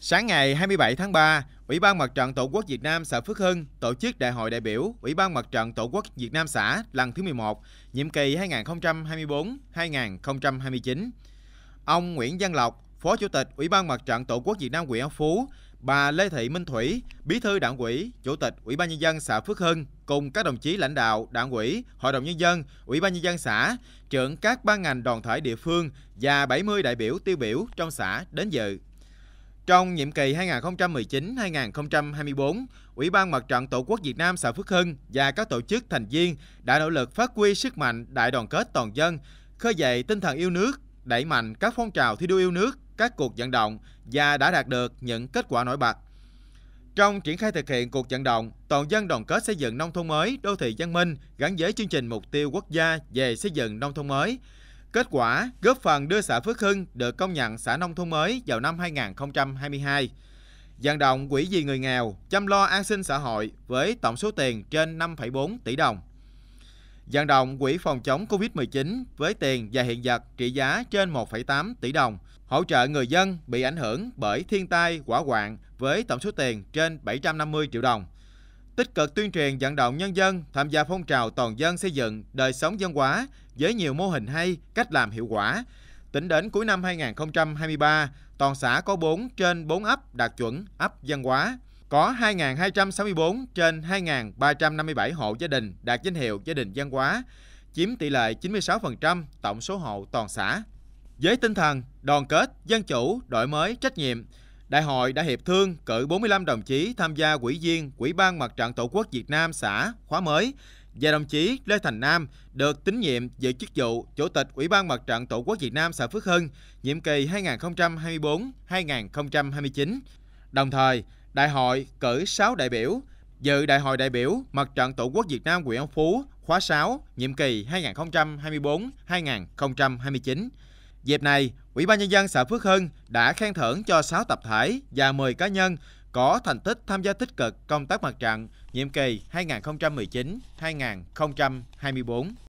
Sáng ngày 27 tháng 3, Ủy ban Mặt trận Tổ quốc Việt Nam xã Phước Hưng tổ chức Đại hội đại biểu Ủy ban Mặt trận Tổ quốc Việt Nam xã lần thứ 11, nhiệm kỳ 2024-2029. Ông Nguyễn Văn Lộc, Phó Chủ tịch Ủy ban Mặt trận Tổ quốc Việt Nam huyện Phú, bà Lê Thị Minh Thủy, Bí thư Đảng ủy, Chủ tịch Ủy ban nhân dân xã Phước Hưng cùng các đồng chí lãnh đạo Đảng ủy, Hội đồng nhân dân, Ủy ban nhân dân xã, trưởng các ban ngành đoàn thể địa phương và 70 đại biểu tiêu biểu trong xã đến dự. Trong nhiệm kỳ 2019-2024, Ủy ban Mặt trận Tổ quốc Việt Nam xã Phước Hưng và các tổ chức thành viên đã nỗ lực phát huy sức mạnh đại đoàn kết toàn dân, khơi dậy tinh thần yêu nước, đẩy mạnh các phong trào thi đua yêu nước, các cuộc vận động và đã đạt được những kết quả nổi bật. Trong triển khai thực hiện cuộc vận động, toàn dân đoàn kết xây dựng nông thôn mới, đô thị văn minh gắn với chương trình mục tiêu quốc gia về xây dựng nông thôn mới, Kết quả góp phần đưa xã Phước Hưng được công nhận xã nông thôn mới vào năm 2022. Vận động quỹ vì người nghèo chăm lo an sinh xã hội với tổng số tiền trên 5,4 tỷ đồng. Vận động quỹ phòng chống Covid-19 với tiền và hiện vật trị giá trên 1,8 tỷ đồng, hỗ trợ người dân bị ảnh hưởng bởi thiên tai, quả hoạn với tổng số tiền trên 750 triệu đồng tích cực tuyên truyền vận động nhân dân tham gia phong trào toàn dân xây dựng đời sống dân hóa với nhiều mô hình hay, cách làm hiệu quả. Tính đến cuối năm 2023, toàn xã có 4 trên 4 ấp đạt chuẩn ấp dân hóa, có 2.264 trên 2.357 hộ gia đình đạt danh hiệu gia đình dân hóa, chiếm tỷ lệ 96% tổng số hộ toàn xã. Với tinh thần đoàn kết, dân chủ, đổi mới, trách nhiệm, Đại hội đã hiệp thương cử 45 đồng chí tham gia quỹ viên Quỹ ban Mặt trận Tổ quốc Việt Nam xã khóa mới và đồng chí Lê Thành Nam được tín nhiệm giữ chức vụ Chủ tịch Ủy ban Mặt trận Tổ quốc Việt Nam xã Phước Hưng nhiệm kỳ 2024-2029. Đồng thời, đại hội cử 6 đại biểu dự đại hội đại biểu Mặt trận Tổ quốc Việt Nam huyện Phú khóa 6 nhiệm kỳ 2024-2029. Dịp này, Ủy ban Nhân dân xã Phước Hưng đã khen thưởng cho 6 tập thể và 10 cá nhân có thành tích tham gia tích cực công tác mặt trận nhiệm kỳ 2019-2024.